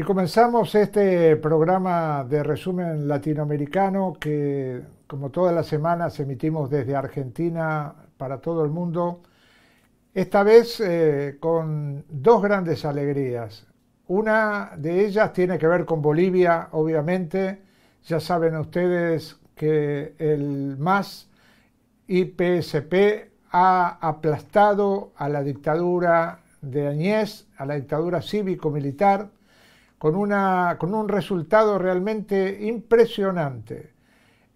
Y comenzamos este programa de resumen latinoamericano que, como todas las semanas, emitimos desde Argentina para todo el mundo. Esta vez eh, con dos grandes alegrías. Una de ellas tiene que ver con Bolivia, obviamente. Ya saben ustedes que el MAS y PSP ha aplastado a la dictadura de Añez, a la dictadura cívico-militar con, una, con un resultado realmente impresionante,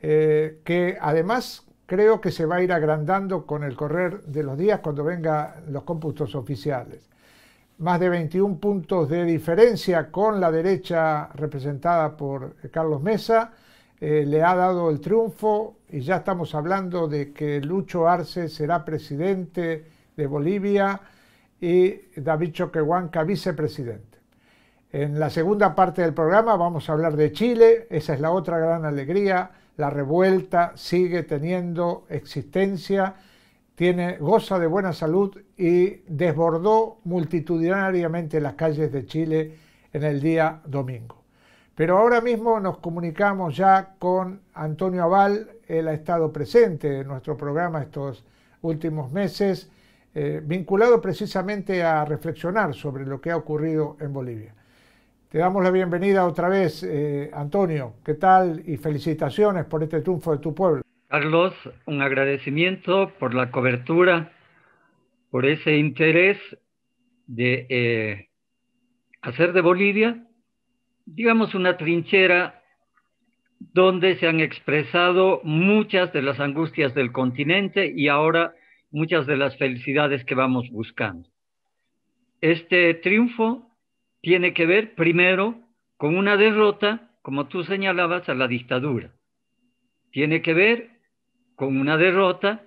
eh, que además creo que se va a ir agrandando con el correr de los días cuando vengan los cómputos oficiales. Más de 21 puntos de diferencia con la derecha representada por Carlos Mesa, eh, le ha dado el triunfo y ya estamos hablando de que Lucho Arce será presidente de Bolivia y David Choquehuanca vicepresidente. En la segunda parte del programa vamos a hablar de Chile, esa es la otra gran alegría, la revuelta sigue teniendo existencia, tiene, goza de buena salud y desbordó multitudinariamente las calles de Chile en el día domingo. Pero ahora mismo nos comunicamos ya con Antonio Aval, él ha estado presente en nuestro programa estos últimos meses, eh, vinculado precisamente a reflexionar sobre lo que ha ocurrido en Bolivia. Te damos la bienvenida otra vez, eh, Antonio. ¿Qué tal? Y felicitaciones por este triunfo de tu pueblo. Carlos, un agradecimiento por la cobertura, por ese interés de eh, hacer de Bolivia, digamos, una trinchera donde se han expresado muchas de las angustias del continente y ahora muchas de las felicidades que vamos buscando. Este triunfo tiene que ver primero con una derrota, como tú señalabas, a la dictadura. Tiene que ver con una derrota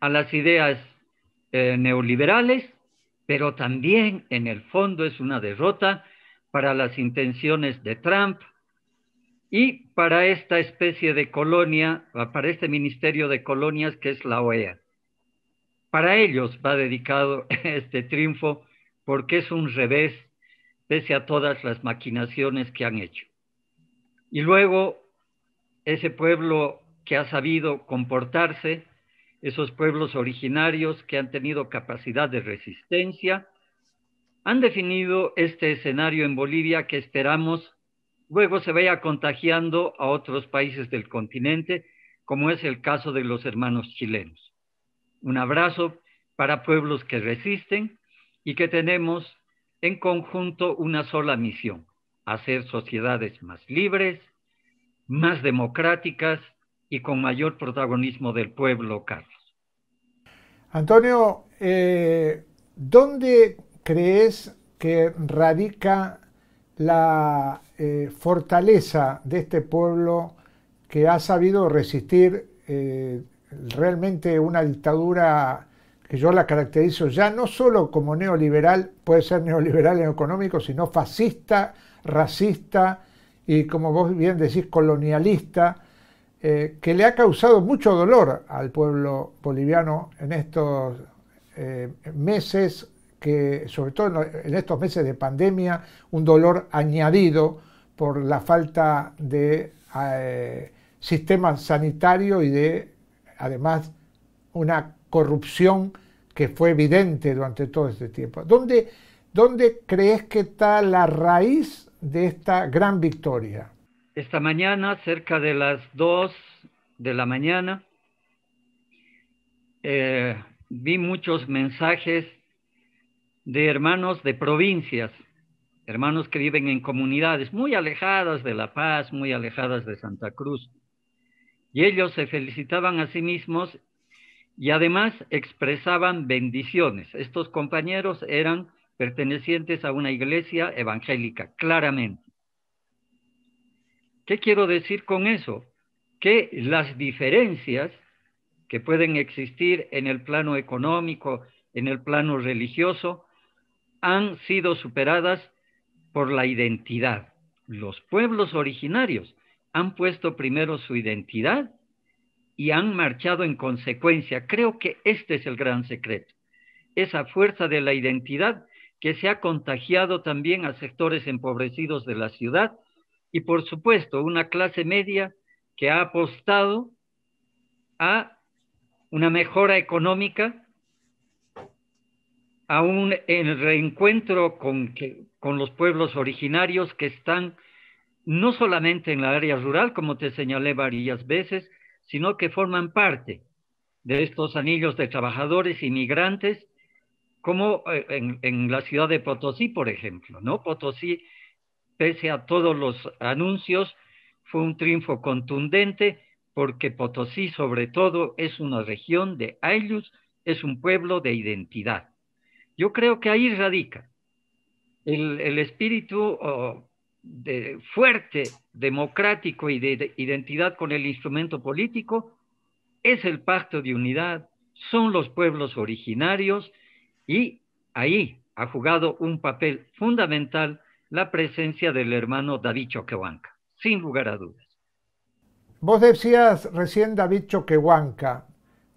a las ideas eh, neoliberales, pero también en el fondo es una derrota para las intenciones de Trump y para esta especie de colonia, ah, para este Ministerio de Colonias que es la OEA. Para ellos va dedicado este triunfo porque es un revés pese a todas las maquinaciones que han hecho. Y luego, ese pueblo que ha sabido comportarse, esos pueblos originarios que han tenido capacidad de resistencia, han definido este escenario en Bolivia que esperamos luego se vaya contagiando a otros países del continente, como es el caso de los hermanos chilenos. Un abrazo para pueblos que resisten y que tenemos en conjunto una sola misión, hacer sociedades más libres, más democráticas y con mayor protagonismo del pueblo, Carlos. Antonio, eh, ¿dónde crees que radica la eh, fortaleza de este pueblo que ha sabido resistir eh, realmente una dictadura que yo la caracterizo ya no solo como neoliberal, puede ser neoliberal en económico, sino fascista, racista y, como vos bien decís, colonialista, eh, que le ha causado mucho dolor al pueblo boliviano en estos eh, meses, que sobre todo en estos meses de pandemia, un dolor añadido por la falta de eh, sistema sanitario y de, además, una corrupción que fue evidente durante todo este tiempo. ¿Dónde, dónde crees que está la raíz de esta gran victoria? Esta mañana, cerca de las 2 de la mañana, eh, vi muchos mensajes de hermanos de provincias, hermanos que viven en comunidades muy alejadas de La Paz, muy alejadas de Santa Cruz. Y ellos se felicitaban a sí mismos y además expresaban bendiciones. Estos compañeros eran pertenecientes a una iglesia evangélica, claramente. ¿Qué quiero decir con eso? Que las diferencias que pueden existir en el plano económico, en el plano religioso, han sido superadas por la identidad. Los pueblos originarios han puesto primero su identidad y han marchado en consecuencia. Creo que este es el gran secreto, esa fuerza de la identidad que se ha contagiado también a sectores empobrecidos de la ciudad y por supuesto una clase media que ha apostado a una mejora económica, a un reencuentro con los pueblos originarios que están no solamente en la área rural, como te señalé varias veces, sino que forman parte de estos anillos de trabajadores inmigrantes, como eh, en, la ciudad de Potosí, por ejemplo, ¿no? Potosí, pese a todos los anuncios, fue un triunfo contundente porque Potosí, sobre todo, es una región de Ayllus, es un pueblo de identidad. Yo creo que ahí radica el, espíritu de, fuerte, democrático y de identidad con el instrumento político es el pacto de unidad, son los pueblos originarios y ahí ha jugado un papel fundamental la presencia del hermano David Choquehuanca, sin lugar a dudas. Vos decías recién David Choquehuanca.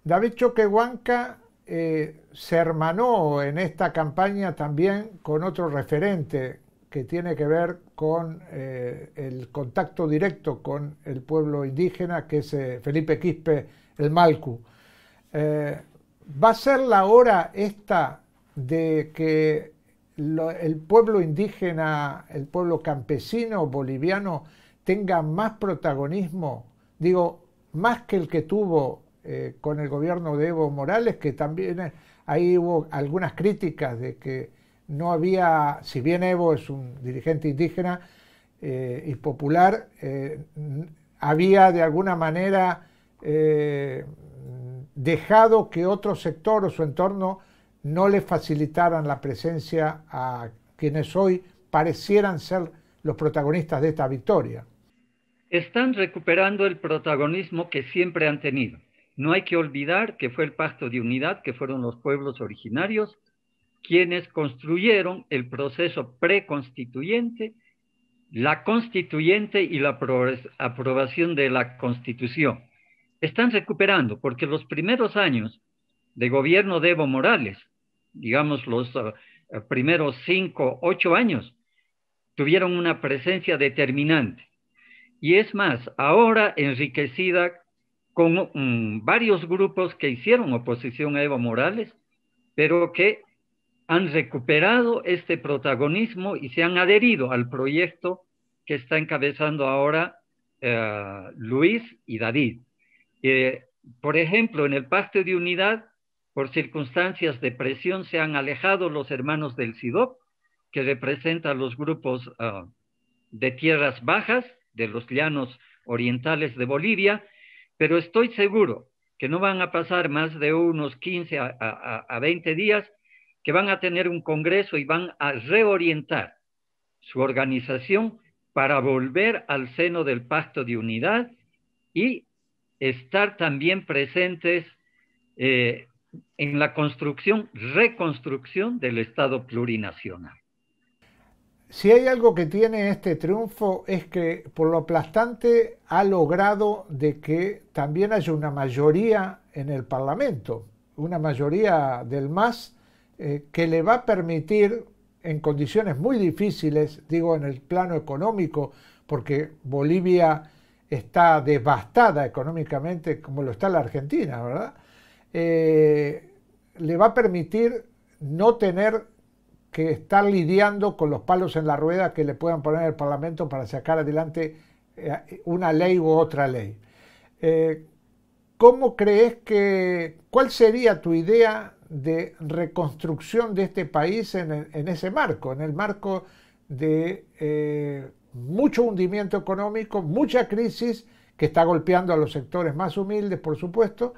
David Choquehuanca eh, se hermanó en esta campaña también con otro referente, que tiene que ver con eh, el contacto directo con el pueblo indígena, que es eh, Felipe Quispe el Malcu. Eh, ¿Va a ser la hora esta de que el pueblo indígena, el pueblo campesino boliviano, tenga más protagonismo? Digo, más que el que tuvo con el gobierno de Evo Morales, que también ahí hubo algunas críticas de que no había, si bien Evo es un dirigente indígena eh, y popular, eh, había de alguna manera eh, dejado que otro sector o su entorno no le facilitaran la presencia a quienes hoy parecieran ser los protagonistas de esta victoria. Están recuperando el protagonismo que siempre han tenido. No hay que olvidar que fue el pacto de unidad que fueron los pueblos originarios quienes construyeron el proceso preconstituyente, la constituyente y la aprobación de la constitución. Están recuperando, porque los primeros años de gobierno de Evo Morales, digamos los ah, ah, primeros cinco, ocho años, tuvieron una presencia determinante. Y es más, ahora enriquecida con mm, varios grupos que hicieron oposición a Evo Morales, pero que han recuperado este protagonismo y se han adherido al proyecto que está encabezando ahora eh, Luis y David. Eh, por ejemplo, en el pacto de unidad, por circunstancias de presión, se han alejado los hermanos del SIDOP, que representan los grupos ah, de tierras bajas, de los llanos orientales de Bolivia, pero estoy seguro que no van a pasar más de unos 15 a 20 días que van a tener un congreso y van a reorientar su organización para volver al seno del pacto de unidad y estar también presentes eh, en la construcción, reconstrucción del Estado plurinacional. Si hay algo que tiene este triunfo es que por lo aplastante ha logrado de que también haya una mayoría en el Parlamento, una mayoría del MAS eh, que le va a permitir, en condiciones muy difíciles, digo en el plano económico, porque Bolivia está devastada económicamente como lo está la Argentina, ¿verdad? Eh, le va a permitir no tener que estar lidiando con los palos en la rueda que le puedan poner el Parlamento para sacar adelante eh, una ley u otra ley. ¿Cómo crees que, cuál sería tu idea de reconstrucción de este país en, ese marco, en el marco de eh, mucho hundimiento económico, mucha crisis que está golpeando a los sectores más humildes, por supuesto,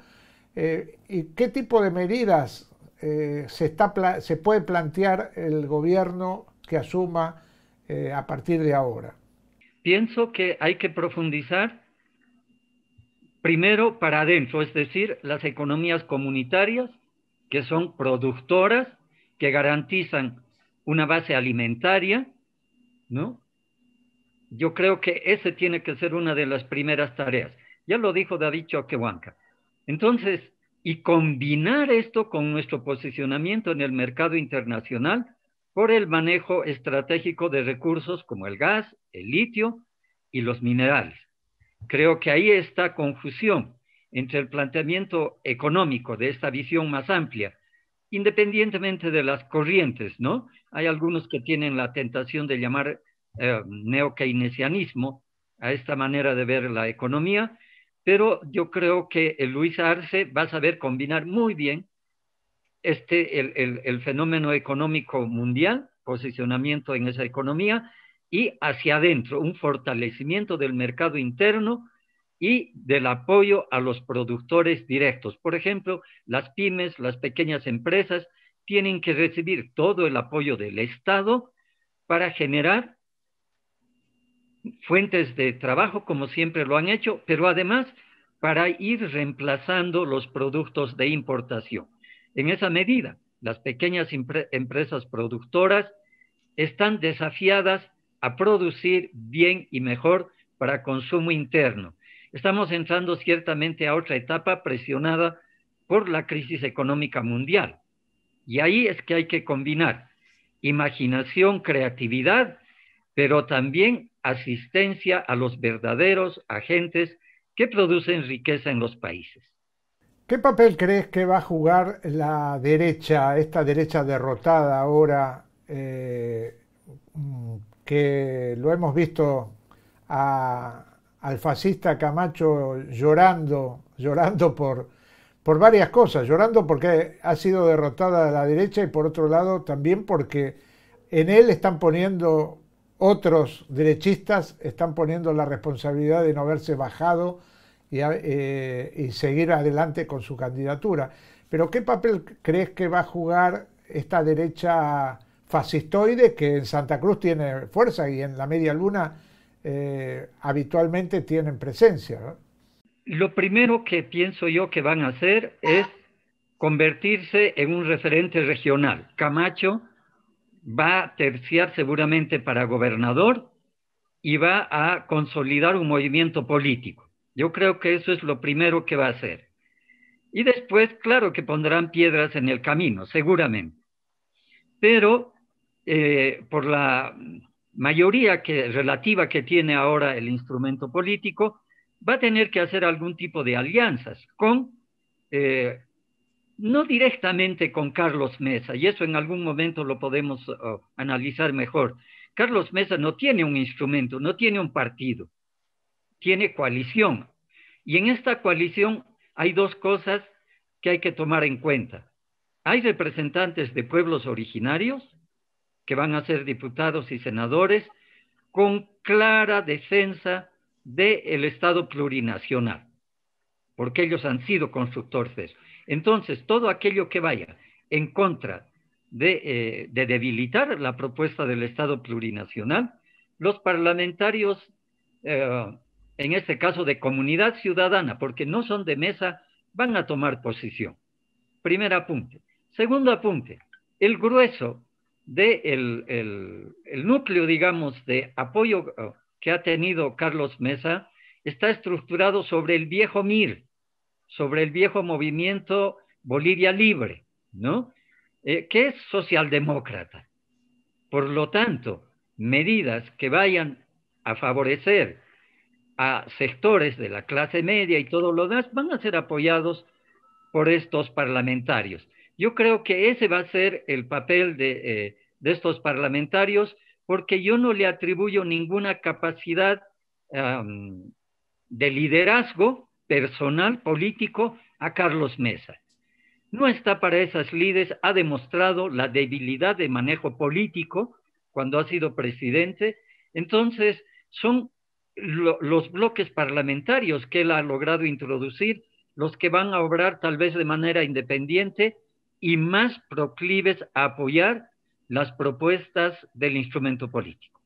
eh, y qué tipo de medidas eh, se, está se puede plantear el gobierno que asuma a partir de ahora. Pienso que hay que profundizar primero para adentro, es decir, las economías comunitarias, que son productoras que garantizan una base alimentaria, ¿no? Yo creo que ese tiene que ser una de las primeras tareas. Ya lo dijo David Choquehuanca. Entonces, y combinar esto con nuestro posicionamiento en el mercado internacional por el manejo estratégico de recursos como el gas, el litio y los minerales. Creo que ahí está confusión entre el planteamiento económico de esta visión más amplia, independientemente de las corrientes, ¿no? Hay algunos que tienen la tentación de llamar eh, neokeynesianismo a esta manera de ver la economía, pero yo creo que Luis Arce va a saber combinar muy bien este, el fenómeno económico mundial, posicionamiento en esa economía, y hacia adentro, un fortalecimiento del mercado interno y del apoyo a los productores directos. Por ejemplo, las pymes, las pequeñas empresas tienen que recibir todo el apoyo del Estado para generar fuentes de trabajo, como siempre lo han hecho, pero además para ir reemplazando los productos de importación. En esa medida, las pequeñas empresas productoras están desafiadas a producir bien y mejor para consumo interno Estamos entrando ciertamente a otra etapa presionada por la crisis económica mundial. Y ahí es que hay que combinar imaginación, creatividad, pero también asistencia a los verdaderos agentes que producen riqueza en los países. ¿Qué papel crees que va a jugar la derecha, esta derecha derrotada ahora, eh, que lo hemos visto a, al fascista Camacho llorando, llorando por, por varias cosas, llorando porque ha sido derrotada la derecha y por otro lado también porque en él están poniendo otros derechistas, están poniendo la responsabilidad de no haberse bajado y, eh, y seguir adelante con su candidatura. Pero ¿qué papel crees que va a jugar esta derecha fascistoide que en Santa Cruz tiene fuerza y en la media luna? Eh, habitualmente tienen presencia. Lo primero que pienso yo que van a hacer es convertirse en un referente regional. Camacho va a terciar seguramente para gobernador y va a consolidar un movimiento político. Yo creo que eso es lo primero que va a hacer. Y después, claro que pondrán piedras en el camino, seguramente. Pero eh, por la mayoría que, relativa que tiene ahora el instrumento político, va a tener que hacer algún tipo de alianzas con, eh, no directamente con Carlos Mesa, y eso en algún momento lo podemos analizar mejor. Carlos Mesa no tiene un instrumento, no tiene un partido, tiene coalición. Y en esta coalición hay dos cosas que hay que tomar en cuenta. Hay representantes de pueblos originarios que van a ser diputados y senadores con clara defensa del Estado plurinacional, porque ellos han sido constructores de eso. Entonces, todo aquello que vaya en contra eh, de, debilitar la propuesta del Estado plurinacional, los parlamentarios, eh, en este caso de comunidad ciudadana, porque no son de mesa, van a tomar posición. Primer apunte. Segundo apunte, el grueso del el, núcleo, digamos, de apoyo oh, que ha tenido Carlos Mesa está estructurado sobre el viejo MIR, sobre el viejo movimiento Bolivia Libre, ¿no? Eh, que es socialdemócrata. Por lo tanto, medidas que vayan a favorecer a sectores de la clase media y todo lo demás van a ser apoyados por estos parlamentarios. Yo creo que ese va a ser el papel de, eh, estos parlamentarios, porque yo no le atribuyo ninguna capacidad de liderazgo personal, político, a Carlos Mesa. No está para esas líderes, ha demostrado la debilidad de manejo político cuando ha sido presidente. Entonces, son los bloques parlamentarios que él ha logrado introducir los que van a obrar tal vez de manera independiente y más proclives a apoyar las propuestas del instrumento político.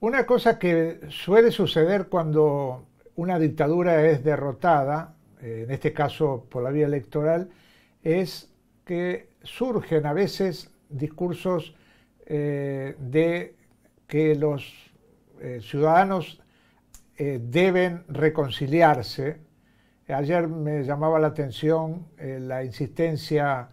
Una cosa que suele suceder cuando una dictadura es derrotada, en este caso por la vía electoral, es que surgen a veces discursos eh, de que los eh, ciudadanos eh, deben reconciliarse. Ayer me llamaba la atención la insistencia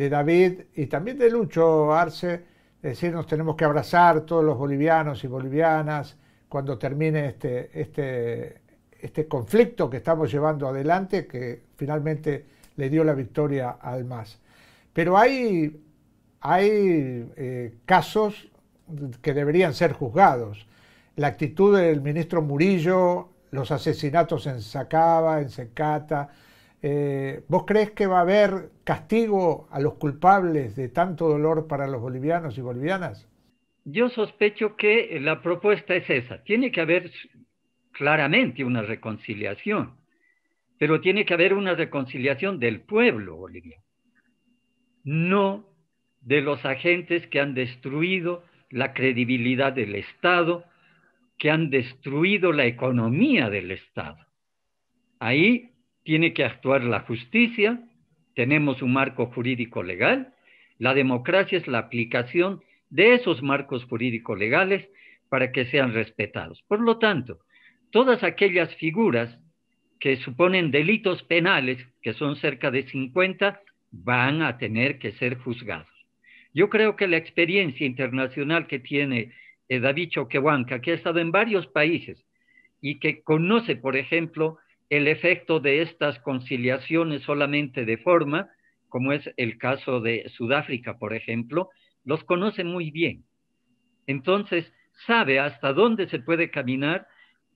de David y también de Lucho Arce, decir, nos tenemos que abrazar todos los bolivianos y bolivianas cuando termine este, este, este conflicto que estamos llevando adelante, que finalmente le dio la victoria al MAS. Pero hay, hay eh, casos que deberían ser juzgados. La actitud del ministro Murillo, los asesinatos en Sacaba, en Secata, eh, ¿Vos crees que va a haber castigo a los culpables de tanto dolor para los bolivianos y bolivianas? Yo sospecho que la propuesta es esa. Tiene que haber claramente una reconciliación, pero tiene que haber una reconciliación del pueblo boliviano, no de los agentes que han destruido la credibilidad del Estado, que han destruido la economía del Estado. Ahí tiene que actuar la justicia, tenemos un marco jurídico legal, la democracia es la aplicación de esos marcos jurídico legales para que sean respetados. Por lo tanto, todas aquellas figuras que suponen delitos penales, que son cerca de 50, van a tener que ser juzgados. Yo creo que la experiencia internacional que tiene eh, David Choquehuanca, que ha estado en varios países y que conoce, por ejemplo, el efecto de estas conciliaciones solamente de forma, como es el caso de Sudáfrica, por ejemplo, los conoce muy bien. Entonces, sabe hasta dónde se puede caminar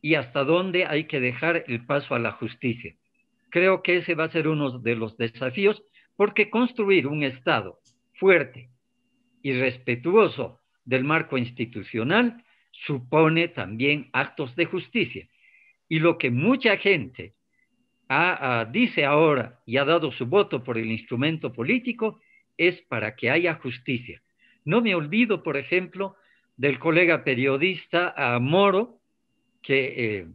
y hasta dónde hay que dejar el paso a la justicia. Creo que ese va a ser uno de los desafíos, porque construir un Estado fuerte y respetuoso del marco institucional supone también actos de justicia. Y lo que mucha gente ah, dice ahora y ha dado su voto por el instrumento político es para que haya justicia. No me olvido, por ejemplo, del colega periodista a ah, Moro, que eh,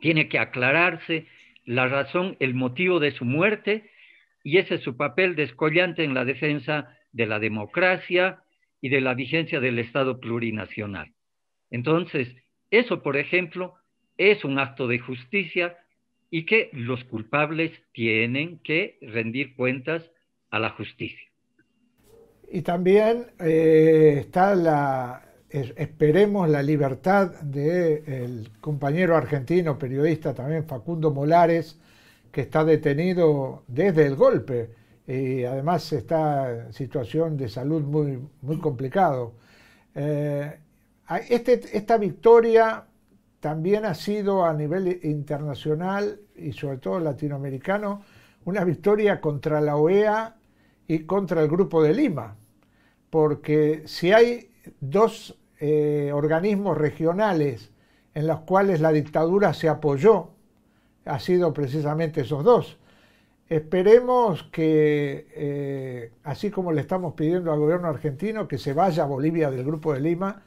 tiene que aclararse la razón, el motivo de su muerte, y ese es su papel descollante en la defensa de la democracia y de la vigencia del Estado plurinacional. Entonces, eso, por ejemplo, es un acto de justicia y que los culpables tienen que rendir cuentas a la justicia. Y también eh, está la, esperemos la libertad del compañero argentino, periodista también, Facundo Molares, que está detenido desde el golpe y además está en situación de salud muy, muy complicado. Eh, este, esta victoria también ha sido a nivel internacional y sobre todo latinoamericano una victoria contra la OEA y contra el Grupo de Lima, porque si hay dos eh, organismos regionales en los cuales la dictadura se apoyó, ha sido precisamente esos dos. Esperemos que, eh, así como le estamos pidiendo al gobierno argentino, que se vaya a Bolivia del Grupo de Lima,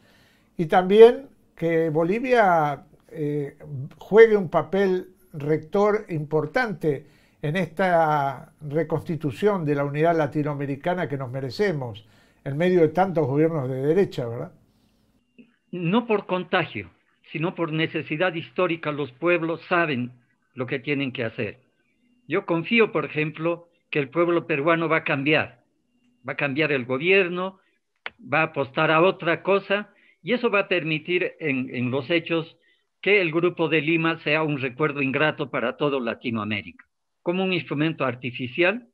y también que Bolivia eh, juegue un papel rector importante en esta reconstitución de la unidad latinoamericana que nos merecemos en medio de tantos gobiernos de derecha, ¿verdad? No por contagio, sino por necesidad histórica los pueblos saben lo que tienen que hacer. Yo confío, por ejemplo, que el pueblo peruano va a cambiar, va a cambiar el gobierno, va a apostar a otra cosa y eso va a permitir en, los hechos que el Grupo de Lima sea un recuerdo ingrato para toda Latinoamérica, como un instrumento artificial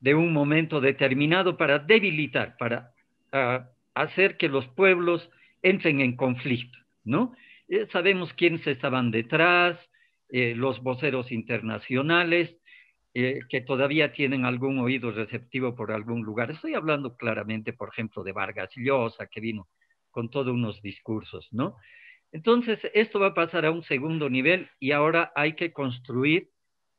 de un momento determinado para debilitar, para ah, hacer que los pueblos entren en conflicto, ¿no? Eh, sabemos quiénes estaban detrás, eh, los voceros internacionales, eh, que todavía tienen algún oído receptivo por algún lugar. Estoy hablando claramente, por ejemplo, de Vargas Llosa, que vino con todos unos discursos, ¿no? Entonces, esto va a pasar a un segundo nivel y ahora hay que construir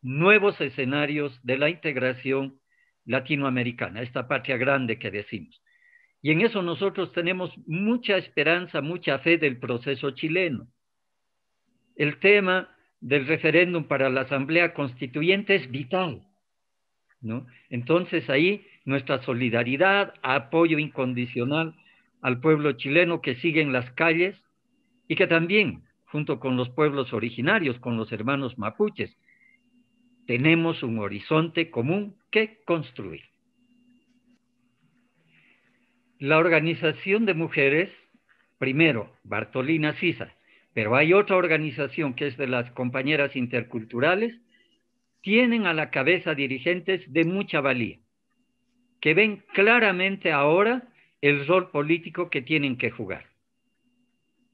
nuevos escenarios de la integración latinoamericana, esta patria grande que decimos. Y en eso nosotros tenemos mucha esperanza, mucha fe del proceso chileno. El tema del referéndum para la Asamblea Constituyente es vital. ¿no? Entonces ahí nuestra solidaridad, apoyo incondicional al pueblo chileno que sigue en las calles y que también, junto con los pueblos originarios, con los hermanos mapuches, tenemos un horizonte común que construir. La organización de mujeres, primero, Bartolina Sisa, pero hay otra organización que es de las compañeras interculturales, tienen a la cabeza dirigentes de mucha valía, que ven claramente ahora el rol político que tienen que jugar.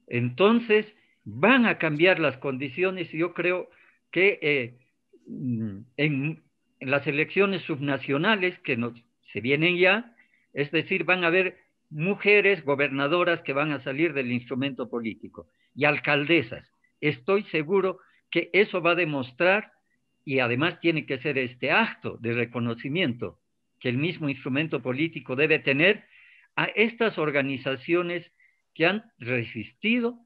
Entonces, van a cambiar las condiciones y yo creo que eh, mm, en, las elecciones subnacionales que se vienen ya, es decir, van a haber mujeres gobernadoras que van a salir del instrumento político y alcaldesas. Estoy seguro que eso va a demostrar y además tiene que ser este acto de reconocimiento que el mismo instrumento político debe tener a estas organizaciones que han resistido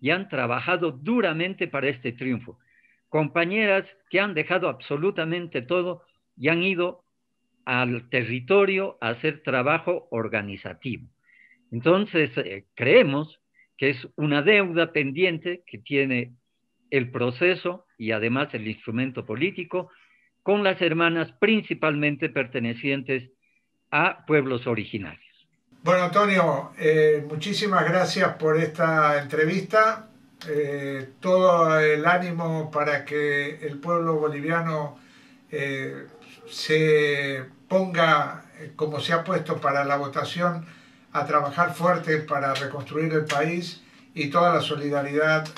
y han trabajado duramente para este triunfo. Compañeras que han dejado absolutamente todo y han ido al territorio a hacer trabajo organizativo. Entonces, eh, creemos que es una deuda pendiente que tiene el proceso y además el instrumento político con las hermanas principalmente pertenecientes a pueblos originarios. Bueno, Antonio, eh, muchísimas gracias por esta entrevista. Eh, todo el ánimo para que el pueblo boliviano eh, se ponga, como se ha puesto para la votación, a trabajar fuerte para reconstruir el país y toda la solidaridad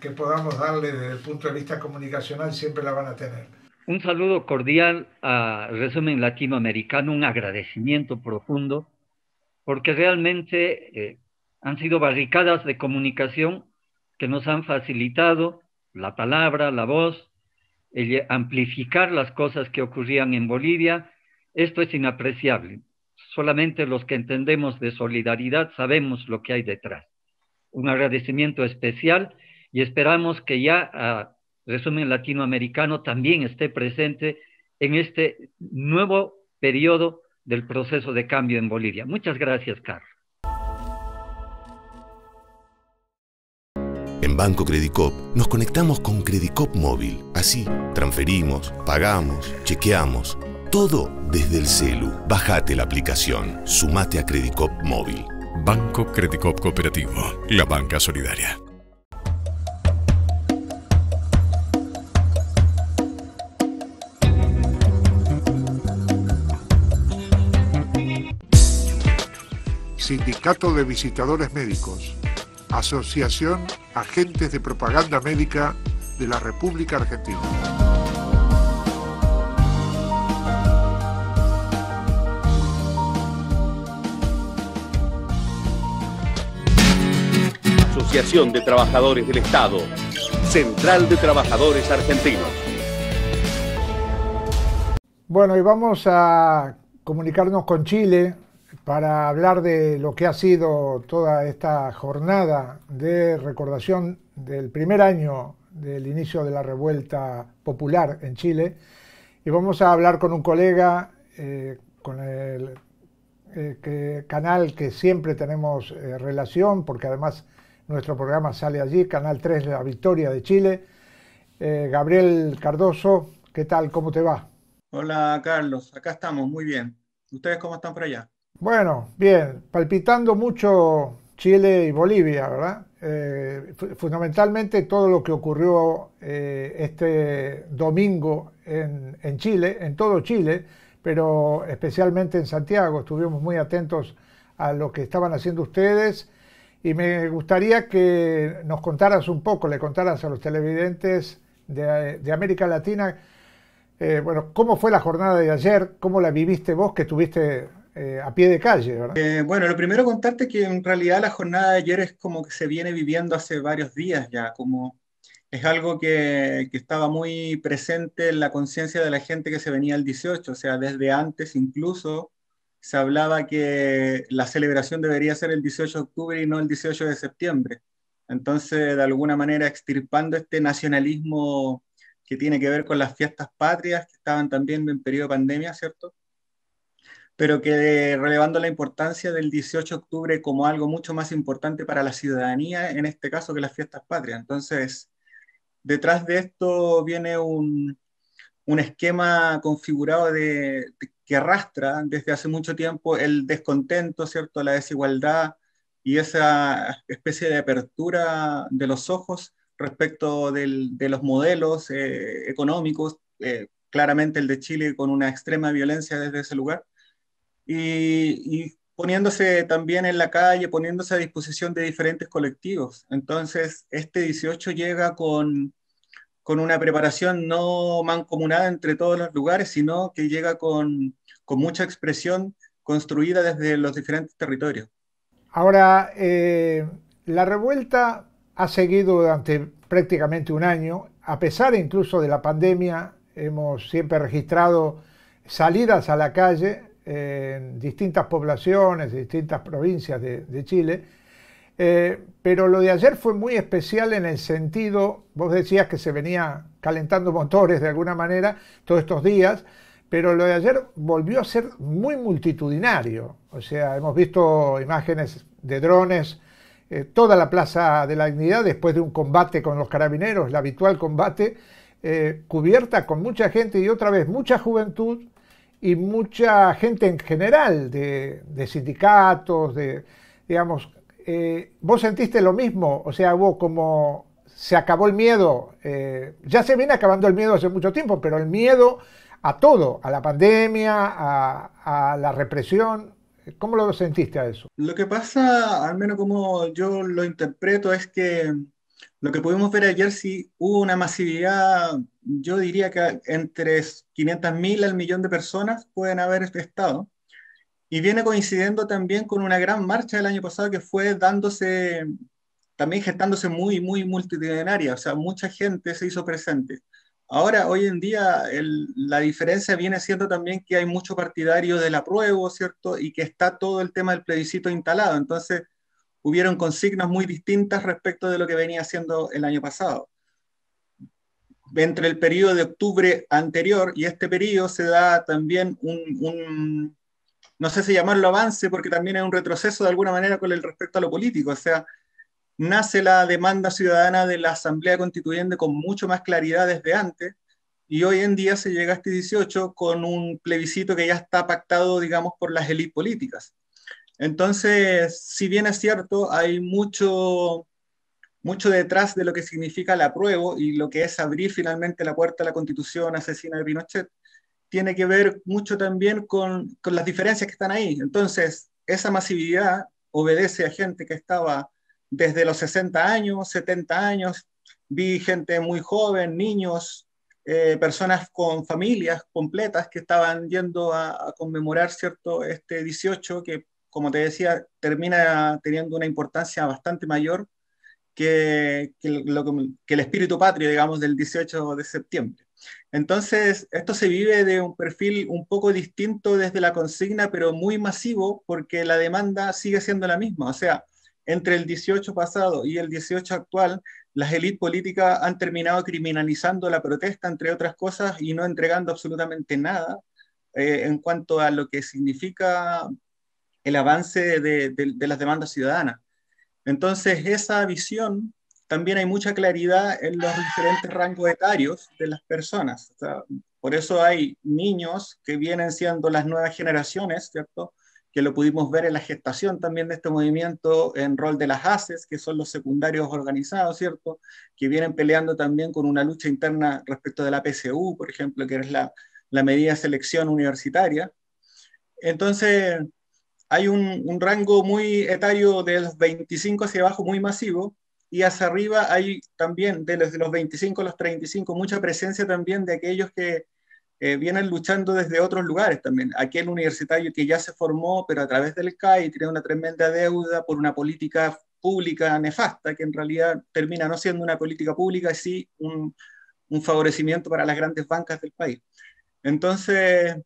que podamos darle desde el punto de vista comunicacional siempre la van a tener. Un saludo cordial a Resumen Latinoamericano, un agradecimiento profundo porque realmente eh, han sido barricadas de comunicación que nos han facilitado la palabra, la voz, el amplificar las cosas que ocurrían en Bolivia. Esto es inapreciable. Solamente los que entendemos de solidaridad sabemos lo que hay detrás. Un agradecimiento especial y esperamos que ya resumen latinoamericano también esté presente en este nuevo periodo del proceso de cambio en Bolivia. Muchas gracias, Car. En Banco Credicop nos conectamos con Credicop Móvil. Así, transferimos, pagamos, chequeamos. Todo desde el celu. Bajate la aplicación. Sumate a Credicop Móvil. Banco Credicop Cooperativo. La banca solidaria. Sindicato de Visitadores Médicos, Asociación Agentes de Propaganda Médica de la República Argentina. Asociación de Trabajadores del Estado, Central de Trabajadores Argentinos. Bueno, y vamos a comunicarnos con Chile, para hablar de lo que ha sido toda esta jornada de recordación del primer año del inicio de la revuelta popular en Chile. Y vamos a hablar con un colega, eh, con el eh, canal que siempre tenemos eh, relación, porque además nuestro programa sale allí, Canal 3, de La Victoria de Chile. Gabriel Cardoso, ¿qué tal? ¿Cómo te va? Hola Carlos, acá estamos, muy bien. ¿Ustedes cómo están por allá? Bueno, bien, palpitando mucho Chile y Bolivia, ¿verdad? Eh, fundamentalmente todo lo que ocurrió eh, este domingo en, Chile, en todo Chile, pero especialmente en Santiago. Estuvimos muy atentos a lo que estaban haciendo ustedes y me gustaría que nos contaras un poco, le contaras a los televidentes de, América Latina, eh, bueno, cómo fue la jornada de ayer, cómo la viviste vos, que tuviste eh, a pie de calle, ¿verdad? Eh, bueno, lo primero contarte que en realidad la jornada de ayer es como que se viene viviendo hace varios días ya, como es algo que, que estaba muy presente en la conciencia de la gente que se venía el 18, o sea, desde antes incluso se hablaba que la celebración debería ser el 18 de octubre y no el 18 de septiembre. Entonces, de alguna manera, extirpando este nacionalismo que tiene que ver con las fiestas patrias, que estaban también en periodo de pandemia, ¿cierto? pero que relevando la importancia del 18 de octubre como algo mucho más importante para la ciudadanía, en este caso que las fiestas patrias. Entonces, detrás de esto viene un, un esquema configurado de, que arrastra desde hace mucho tiempo el descontento, ¿cierto? la desigualdad y esa especie de apertura de los ojos respecto del, de los modelos eh, económicos, eh, claramente el de Chile con una extrema violencia desde ese lugar y, poniéndose también en la calle, poniéndose a disposición de diferentes colectivos. Entonces, este 18 llega con, con una preparación no mancomunada entre todos los lugares, sino que llega con, con mucha expresión construida desde los diferentes territorios. Ahora, eh, la revuelta ha seguido durante prácticamente un año, a pesar incluso de la pandemia, hemos siempre registrado salidas a la calle, en distintas poblaciones, distintas provincias de, Chile, eh, pero lo de ayer fue muy especial en el sentido, vos decías que se venía calentando motores de alguna manera todos estos días, pero lo de ayer volvió a ser muy multitudinario. O sea, hemos visto imágenes de drones, eh, toda la Plaza de la Dignidad después de un combate con los carabineros, el habitual combate, eh, cubierta con mucha gente y otra vez mucha juventud, y mucha gente en general de, de sindicatos, de, digamos, eh, ¿vos sentiste lo mismo? O sea, vos como, se acabó el miedo, eh, ya se viene acabando el miedo hace mucho tiempo, pero el miedo a todo, a la pandemia, a, a la represión, ¿cómo lo sentiste a eso? Lo que pasa, al menos como yo lo interpreto, es que lo que pudimos ver ayer sí hubo una masividad, yo diría que entre 500.000 al millón de personas pueden haber estado. Y viene coincidiendo también con una gran marcha del año pasado que fue dándose, también gestándose muy, muy multitudinaria, o sea, mucha gente se hizo presente. Ahora, hoy en día, la diferencia viene siendo también que hay mucho partidario del apruebo, ¿cierto? Y que está todo el tema del plebiscito instalado. Entonces, hubieron consignas muy distintas respecto de lo que venía haciendo el año pasado. Entre el periodo de octubre anterior y este periodo se da también un, no sé si llamarlo avance, porque también hay un retroceso de alguna manera con el respecto a lo político. O sea, nace la demanda ciudadana de la Asamblea Constituyente con mucho más claridad desde antes, y hoy en día se llega a este 18 con un plebiscito que ya está pactado, digamos, por las élites políticas. Entonces, si bien es cierto, hay mucho, mucho detrás de lo que significa la prueba y lo que es abrir finalmente la puerta a la constitución asesina de Pinochet, tiene que ver mucho también con, las diferencias que están ahí. Entonces, esa masividad obedece a gente que estaba desde los 60 años, 70 años, vi gente muy joven, niños, eh, personas con familias completas que estaban yendo a, a, conmemorar cierto este 18 que como te decía, termina teniendo una importancia bastante mayor que, el espíritu patrio, digamos, del 18 de septiembre. Entonces, esto se vive de un perfil un poco distinto desde la consigna, pero muy masivo, porque la demanda sigue siendo la misma. O sea, entre el 18 pasado y el 18 actual, las élites políticas han terminado criminalizando la protesta, entre otras cosas, y no entregando absolutamente nada eh, en cuanto a lo que significa el avance de, las demandas ciudadanas. Entonces, esa visión también hay mucha claridad en los diferentes rangos etarios de las personas. por eso hay niños que vienen siendo las nuevas generaciones, ¿cierto? Que lo pudimos ver en la gestación también de este movimiento en rol de las ACES, que son los secundarios organizados, ¿cierto? Que vienen peleando también con una lucha interna respecto de la PSU, por ejemplo, que es la, la medida de selección universitaria. Entonces, hay un, rango muy etario de los 25 hacia abajo muy masivo y hacia arriba hay también de los, 25 a los 35 mucha presencia también de aquellos que eh, vienen luchando desde otros lugares también. aquí el universitario que ya se formó, pero a través del CAI tiene una tremenda deuda por una política pública nefasta, que en realidad termina no siendo una política pública, sí un, un, favorecimiento para las grandes bancas del país. Entonces,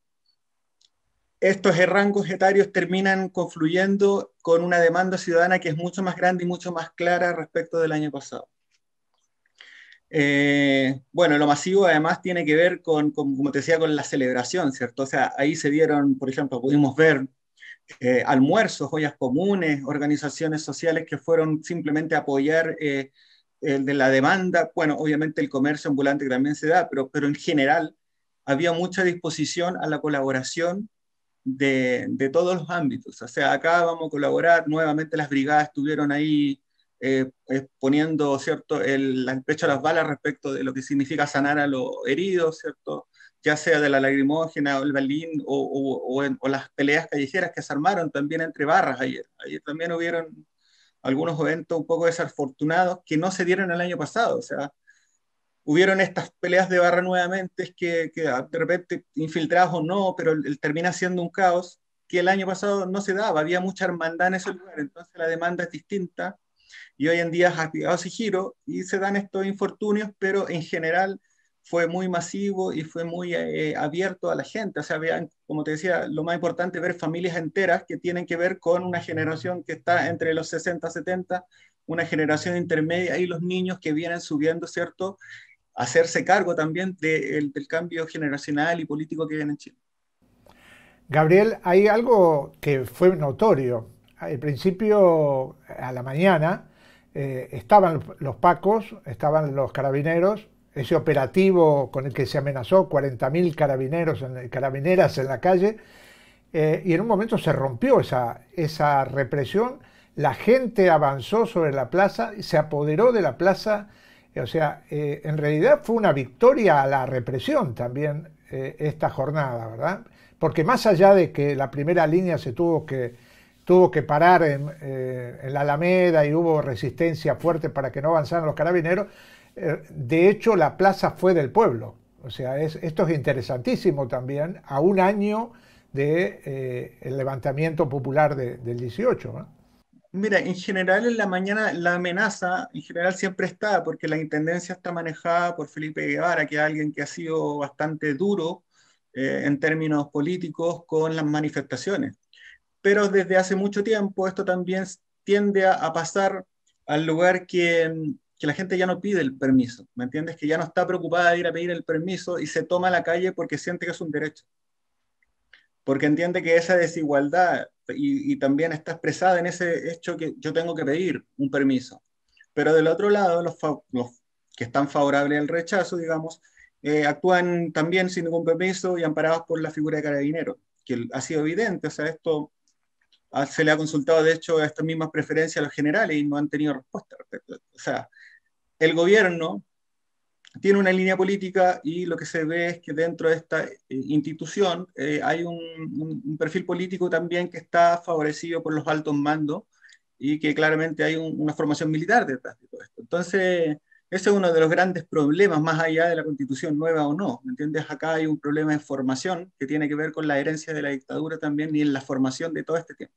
estos rangos etarios terminan confluyendo con una demanda ciudadana que es mucho más grande y mucho más clara respecto del año pasado. Eh, bueno, lo masivo además tiene que ver con, como te decía, con la celebración, ¿cierto? O sea, ahí se dieron, por ejemplo, pudimos ver eh, almuerzos, joyas comunes, organizaciones sociales que fueron simplemente a apoyar eh, el de la demanda. Bueno, obviamente el comercio ambulante también se da, pero, pero en general había mucha disposición a la colaboración de, todos los ámbitos. O sea, acá vamos a colaborar, nuevamente las brigadas estuvieron ahí eh, poniendo ¿cierto? El, pecho a las balas respecto de lo que significa sanar a los heridos, ¿cierto? ya sea de la lagrimógena o el balín o, las peleas callejeras que se armaron también entre barras ayer. Ayer también hubieron algunos eventos un poco desafortunados que no se dieron el año pasado. O sea, hubieron estas peleas de barra nuevamente, que, que ah, de repente infiltrados o no, pero el termina siendo un caos que el año pasado no se daba, había mucha hermandad en ese lugar, entonces la demanda es distinta y hoy en día ha es ese giro y se dan estos infortunios, pero en general fue muy masivo y fue muy eh, abierto a la gente. O sea, vean, como te decía, lo más importante es ver familias enteras que tienen que ver con una generación que está entre los 60, 70, una generación intermedia y los niños que vienen subiendo, ¿cierto? hacerse cargo también del cambio generacional y político que hay en Chile. Gabriel, hay algo que fue notorio. Al principio, a la mañana, eh, estaban los pacos, estaban los carabineros, ese operativo con el que se amenazó 40.000 carabineros carabineras en la calle, eh, y en un momento se rompió esa, esa represión, la gente avanzó sobre la plaza, se apoderó de la plaza o sea, eh, en realidad fue una victoria a la represión también eh, esta jornada, ¿verdad? Porque más allá de que la primera línea se tuvo que, tuvo que parar en, eh, la Alameda y hubo resistencia fuerte para que no avanzaran los carabineros, de hecho la plaza fue del pueblo. O sea, esto es interesantísimo también, a un año del levantamiento popular del 18. Mira, en general en la mañana la amenaza en general siempre está, porque la intendencia está manejada por Felipe Guevara, que es alguien que ha sido bastante duro eh, en términos políticos con las manifestaciones. Pero desde hace mucho tiempo esto también tiende a, pasar al lugar que, que, la gente ya no pide el permiso, ¿me entiendes? Que ya no está preocupada de ir a pedir el permiso y se toma la calle porque siente que es un derecho porque entiende que esa desigualdad y, también está expresada en ese hecho que yo tengo que pedir un permiso. Pero del otro lado, los, que están favorables al rechazo, digamos, eh, actúan también sin ningún permiso y amparados por la figura de carabinero, que ha sido evidente, o sea, esto se le ha consultado, de hecho, a estas mismas preferencias a los generales y no han tenido respuesta. O sea, el gobierno tiene una línea política y lo que se ve es que dentro de esta eh, institución eh, hay un, perfil político también que está favorecido por los altos mandos y que claramente hay una formación militar detrás de todo esto. Entonces, ese es uno de los grandes problemas, más allá de la constitución nueva o no. ¿Me entiendes? Acá hay un problema de formación que tiene que ver con la herencia de la dictadura también y en la formación de todo este tiempo.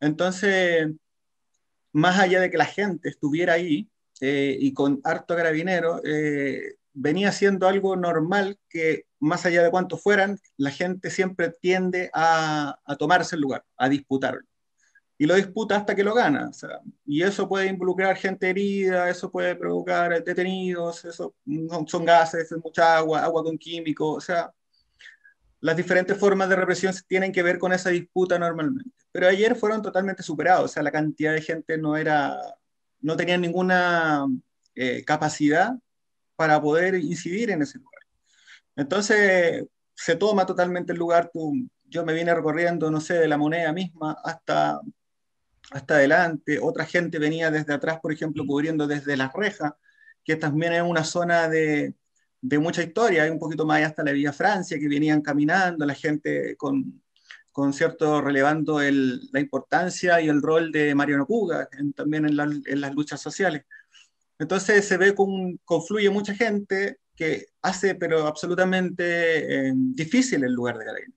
Entonces, más allá de que la gente estuviera ahí, eh, y con harto carabinero, eh, venía siendo algo normal que más allá de cuántos fueran, la gente siempre tiende a, tomarse el lugar, a disputarlo. Y lo disputa hasta que lo gana. y eso puede involucrar gente herida, eso puede provocar detenidos, eso son gases, mucha agua, agua con químicos. O sea, las diferentes formas de represión tienen que ver con esa disputa normalmente. Pero ayer fueron totalmente superados. O sea, la cantidad de gente no era no tenían ninguna eh, capacidad para poder incidir en ese lugar. Entonces, se toma totalmente el lugar, tú, yo me vine recorriendo, no sé, de la moneda misma hasta, hasta adelante, otra gente venía desde atrás, por ejemplo, mm. cubriendo desde las rejas, que también es una zona de, de mucha historia, hay un poquito más allá hasta la vía Francia, que venían caminando, la gente con, con cierto relevando la importancia y el rol de Mariano Puga también en, las luchas sociales. Entonces se ve con confluye mucha gente que hace pero absolutamente eh, difícil el lugar de Galena.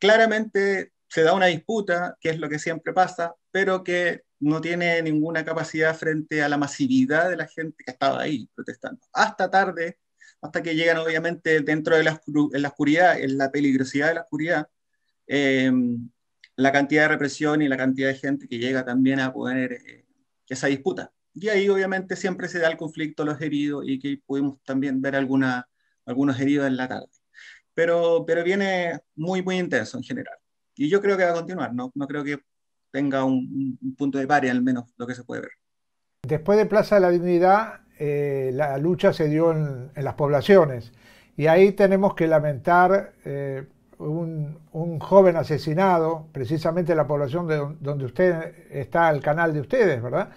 Claramente se da una disputa, que es lo que siempre pasa, pero que no tiene ninguna capacidad frente a la masividad de la gente que estaba ahí protestando. Hasta tarde, hasta que llegan obviamente dentro de la oscuridad, en la peligrosidad de la oscuridad, Em, la cantidad de represión y la cantidad de gente que llega también a poder eh, esa disputa. Y ahí obviamente siempre se da el conflicto, los heridos y que pudimos también ver alguna, algunos heridos en la tarde. Pero, pero viene muy, muy intenso en general. Y yo creo que va a continuar, no, no creo que tenga un, punto de paria, al menos lo que se puede ver. Después de Plaza de la Dignidad, eh, la lucha se dio en, las poblaciones. Y ahí tenemos que lamentar eh, un, joven asesinado, precisamente la población de donde usted está, el canal de ustedes, ¿verdad?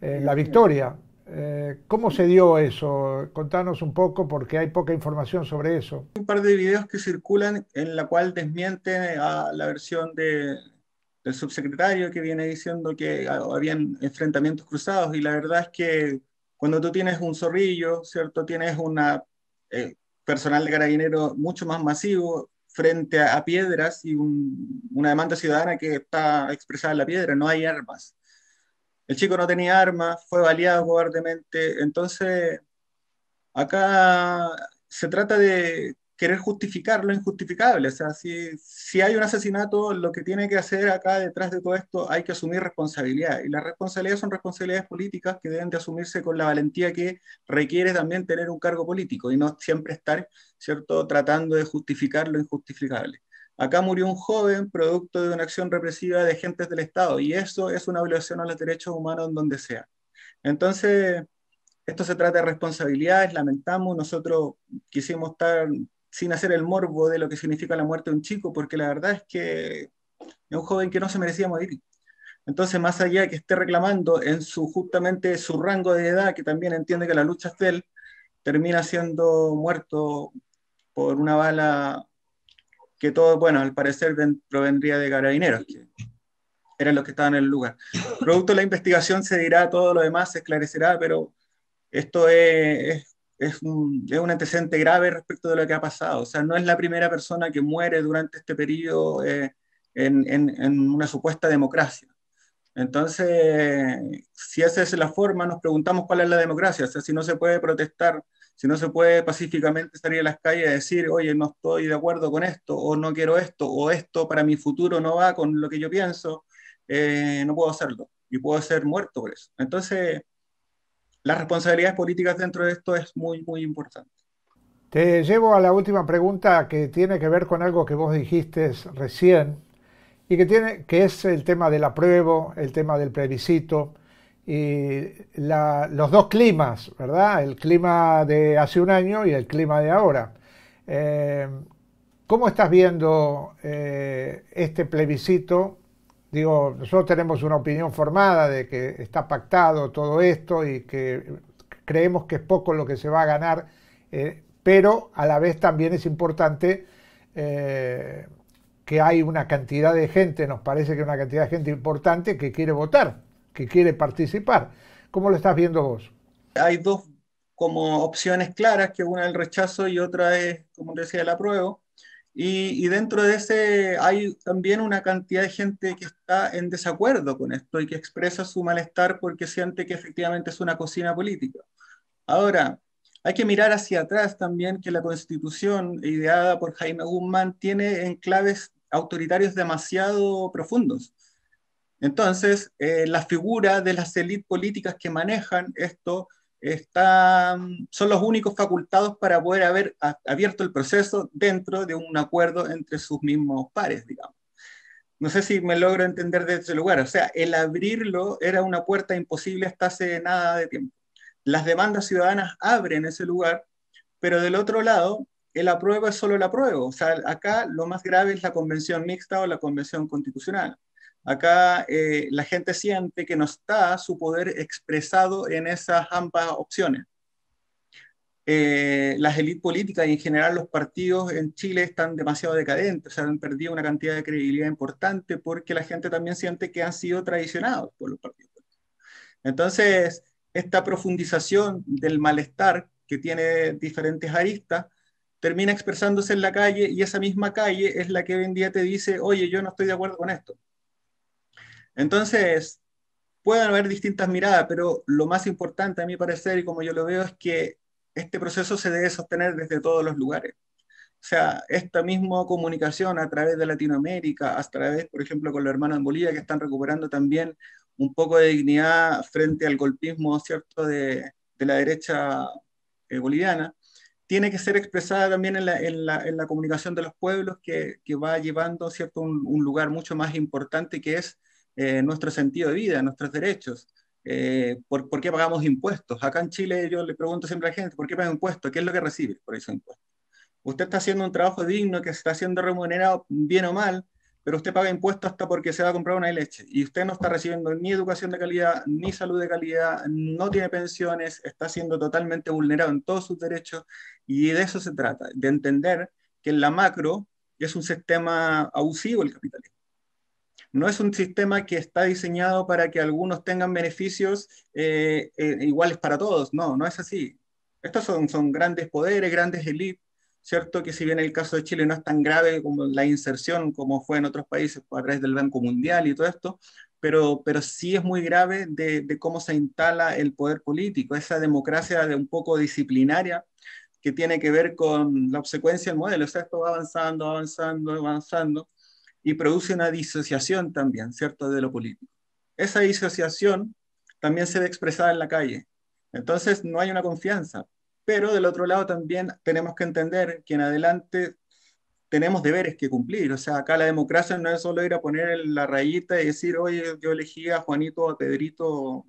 Eh, la Victoria. Eh, ¿Cómo se dio eso? Contanos un poco porque hay poca información sobre eso. Un par de videos que circulan en la cual desmienten a la versión del subsecretario que viene diciendo que ah, habían enfrentamientos cruzados y la verdad es que cuando tú tienes un zorrillo, ¿cierto? Tienes un eh, personal de carabinero mucho más masivo, frente a, piedras y una demanda ciudadana que está expresada en la piedra, no hay armas. El chico no tenía armas, fue baleado cobardemente, entonces acá se trata de querer justificar lo injustificable. O sea, si, si hay un asesinato, lo que tiene que hacer acá detrás de todo esto, hay que asumir responsabilidad. Y las responsabilidades son responsabilidades políticas que deben de asumirse con la valentía que requiere también tener un cargo político y no siempre estar, ¿cierto?, tratando de justificar lo injustificable. Acá murió un joven producto de una acción represiva de agentes del Estado y eso es una violación a los derechos humanos en donde sea. Entonces, esto se trata de responsabilidades, lamentamos, nosotros quisimos estar sin hacer el morbo de lo que significa la muerte de un chico, porque la verdad es que es un joven que no se merecía morir. Entonces, más allá de que esté reclamando en su justamente su rango de edad, que también entiende que la lucha es de termina siendo muerto por una bala que todo, bueno, al parecer provendría de carabineros, que eran los que estaban en el lugar. Producto de la investigación se dirá todo lo demás, se esclarecerá, pero esto es es un, es un, antecedente grave respecto de lo que ha pasado. O sea, no es la primera persona que muere durante este periodo eh, en, en, una supuesta democracia. Entonces, si esa es la forma, nos preguntamos cuál es la democracia. O sea, si no se puede protestar, si no se puede pacíficamente salir a las calles y decir, oye, no estoy de acuerdo con esto, o no quiero esto, o esto para mi futuro no va con lo que yo pienso, eh, no puedo hacerlo y puedo ser muerto por eso. Entonces, las responsabilidades políticas dentro de esto es muy, muy importante. Te llevo a la última pregunta que tiene que ver con algo que vos dijiste recién y que, tiene, que es el tema del apruebo, el tema del plebiscito y los dos climas, ¿verdad? El clima de hace un año y el clima de ahora. Eh, ¿Cómo estás viendo eh, este plebiscito Digo, nosotros tenemos una opinión formada de que está pactado todo esto y que creemos que es poco lo que se va a ganar, eh, pero a la vez también es importante eh, que hay una cantidad de gente, nos parece que una cantidad de gente importante que quiere votar, que quiere participar. ¿Cómo lo estás viendo vos? Hay dos como opciones claras, que una es el rechazo y otra es, como decía, el apruebo. Y, dentro de ese hay también una cantidad de gente que está en desacuerdo con esto y que expresa su malestar porque siente que efectivamente es una cocina política. Ahora, hay que mirar hacia atrás también que la constitución ideada por Jaime Guzmán tiene enclaves autoritarios demasiado profundos. Entonces, eh, la figura de las élites políticas que manejan esto son los únicos facultados para poder haber abierto el proceso dentro de un acuerdo entre sus mismos pares, digamos. No sé si me logro entender de ese lugar. O sea, el abrirlo era una puerta imposible hasta hace nada de tiempo. Las demandas ciudadanas abren ese lugar, pero del otro lado, el apruebo es solo el apruebo. O sea, acá lo más grave es la convención mixta o la convención constitucional. Acá eh, la gente siente que no está su poder expresado en esas ambas opciones. Eh, las élites políticas y en general los partidos en Chile están demasiado decadentes, o sea, han perdido una cantidad de credibilidad importante porque la gente también siente que han sido traicionados por los partidos Entonces, esta profundización del malestar que tiene diferentes aristas termina expresándose en la calle y esa misma calle es la que hoy en día te dice, oye, yo no estoy de acuerdo con esto. Entonces, pueden haber distintas miradas, pero lo más importante a mi parecer y como yo lo veo es que este proceso se debe sostener desde todos los lugares. O sea, esta misma comunicación a través de Latinoamérica, a través, por ejemplo, con los hermanos en Bolivia, que están recuperando también un poco de dignidad frente al golpismo, ¿cierto?, de, la derecha eh, boliviana, tiene que ser expresada también en la, comunicación de los pueblos, que, va llevando, ¿cierto?, un, lugar mucho más importante que es eh, nuestro sentido de vida, nuestros derechos, eh, por, qué pagamos impuestos. Acá en Chile yo le pregunto siempre a la gente, ¿por qué pagan impuestos? ¿Qué es lo que recibe por esos impuestos? Usted está haciendo un trabajo digno que está siendo remunerado bien o mal, pero usted paga impuestos hasta porque se va a comprar una leche y usted no está recibiendo ni educación de calidad, ni salud de calidad, no tiene pensiones, está siendo totalmente vulnerado en todos sus derechos y de eso se trata, de entender que en la macro es un sistema abusivo el capitalismo no es un sistema que está diseñado para que algunos tengan beneficios eh, eh, iguales para todos, no, no es así. Estos son, son grandes poderes, grandes élites, ¿cierto? Que si bien el caso de Chile no es tan grave como la inserción como fue en otros países a través del Banco Mundial y todo esto, pero, pero sí es muy grave de, cómo se instala el poder político, esa democracia de un poco disciplinaria que tiene que ver con la obsecuencia del modelo. O sea, esto va avanzando, avanzando, avanzando y produce una disociación también, ¿cierto?, de lo político. Esa disociación también se ve expresada en la calle. Entonces, no hay una confianza. Pero del otro lado también tenemos que entender que en adelante tenemos deberes que cumplir. O sea, acá la democracia no es solo ir a poner la rayita y decir, oye, yo elegí a Juanito o a Pedrito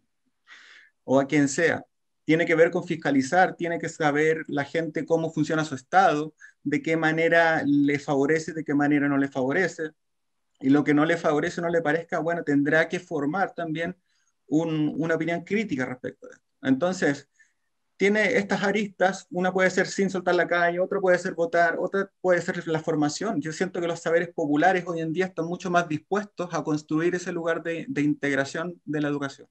o a quien sea. Tiene que ver con fiscalizar, tiene que saber la gente cómo funciona su Estado, de qué manera le favorece, de qué manera no le favorece y lo que no le favorece, o no le parezca, bueno, tendrá que formar también una opinión crítica respecto de esto. Entonces, tiene estas aristas, una puede ser sin soltar la calle, otra puede ser votar, otra puede ser la formación. Yo siento que los saberes populares hoy en día están mucho más dispuestos a construir ese lugar de, integración de la educación,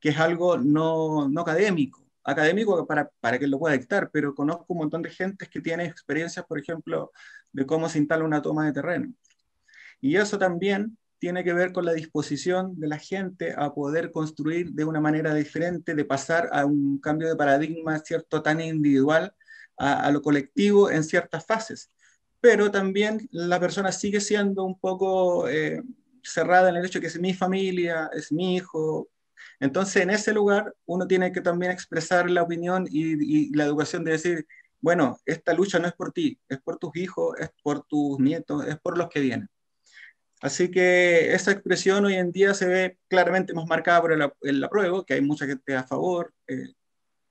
que es algo no, académico, académico para, para que lo pueda dictar, pero conozco un montón de gente que tiene experiencias, por ejemplo, de cómo se instala una toma de terreno y eso también tiene que ver con la disposición de la gente a poder construir de una manera diferente, de pasar a un cambio de paradigma, ¿cierto?, tan individual a, lo colectivo en ciertas fases. Pero también la persona sigue siendo un poco eh, cerrada en el hecho de que es mi familia, es mi hijo, entonces, en ese lugar, uno tiene que también expresar la opinión y, la educación de decir, bueno, esta lucha no es por ti, es por tus hijos, es por tus nietos, es por los que vienen. Así que esta expresión hoy en día se ve claramente más marcada por el, apruebo, que hay mucha gente a favor. Eh,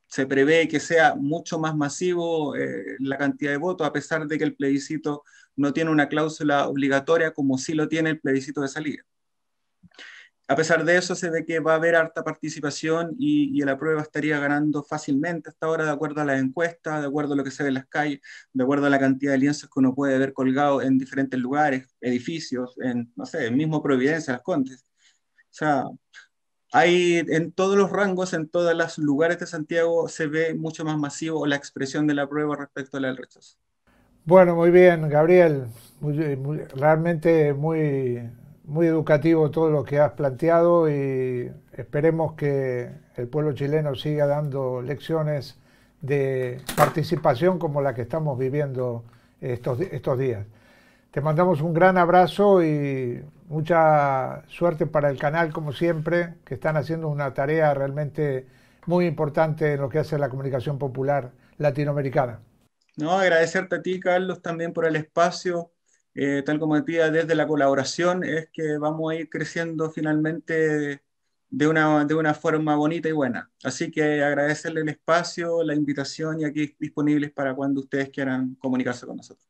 se prevé que sea mucho más masivo eh, la cantidad de votos, a pesar de que el plebiscito no tiene una cláusula obligatoria como sí lo tiene el plebiscito de salida. A pesar de eso, se ve que va a haber harta participación y, la prueba estaría ganando fácilmente hasta ahora, de acuerdo a las encuestas, de acuerdo a lo que se ve en las calles, de acuerdo a la cantidad de lienzos que uno puede ver colgados en diferentes lugares, edificios, en, no sé, en mismo Providencia, Las Contes. O sea, hay en todos los rangos, en todos los lugares de Santiago, se ve mucho más masivo la expresión de la prueba respecto a la del rechazo. Bueno, muy bien, Gabriel. realmente muy muy educativo todo lo que has planteado y esperemos que el pueblo chileno siga dando lecciones de participación como la que estamos viviendo estos, estos días. Te mandamos un gran abrazo y mucha suerte para el canal, como siempre, que están haciendo una tarea realmente muy importante en lo que hace la comunicación popular latinoamericana. No, agradecerte a ti, Carlos, también por el espacio, eh, tal como decía, desde la colaboración es que vamos a ir creciendo finalmente de una, de una forma bonita y buena. Así que agradecerle el espacio, la invitación y aquí disponibles para cuando ustedes quieran comunicarse con nosotros.